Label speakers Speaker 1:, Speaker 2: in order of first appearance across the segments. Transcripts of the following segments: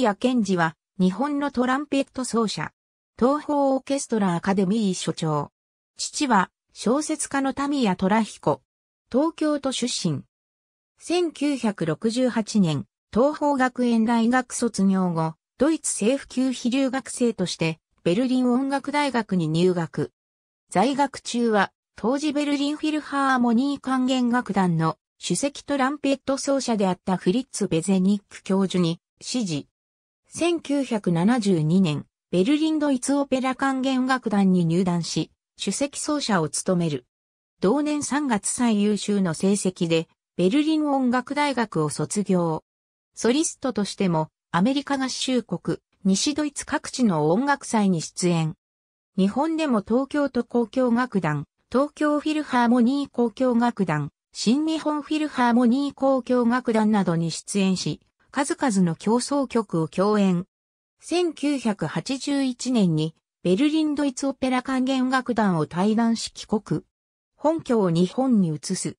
Speaker 1: ヤ・ケ健二は、日本のトランペット奏者。
Speaker 2: 東方オーケストラアカデミー所長。父は、小説家のトラヒ彦。東京都出身。1968年、東方学園大学卒業後、ドイツ政府級非留学生として、ベルリン音楽大学に入学。在学中は、当時ベルリンフィルハーモニー管弦楽団の首席トランペット奏者であったフリッツ・ベゼニック教授に指示。1972年、ベルリンドイツオペラ管弦楽団に入団し、首席奏者を務める。同年3月最優秀の成績で、ベルリン音楽大学を卒業。ソリストとしても、アメリカ合衆国、西ドイツ各地の音楽祭に出演。日本でも東京都交響楽団、東京フィルハーモニー交響楽団、新日本フィルハーモニー交響楽団などに出演し、数々の競争曲を共演。1981年にベルリンドイツオペラ管弦楽団を退団し帰国。本拠を日本に移す。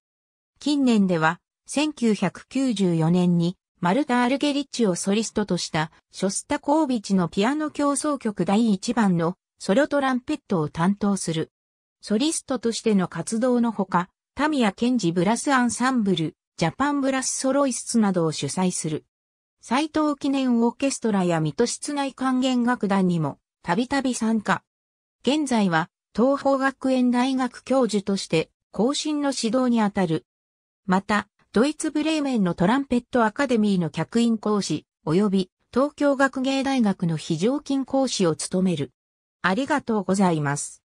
Speaker 2: 近年では1994年にマルタ・アルゲリッチをソリストとしたショスタコービチのピアノ競争曲第1番のソロトランペットを担当する。ソリストとしての活動のほか、タミヤ・ケンジ・ブラス・アンサンブル、ジャパン・ブラス・ソロイスなどを主催する。斎藤記念オーケストラや水戸室内管弦楽団にもたびたび参加。現在は東方学園大学教授として後進の指導にあたる。また、ドイツブレーメンのトランペットアカデミーの客員講師、及び東京学芸大学の非常勤講師を務め
Speaker 1: る。ありがとうございます。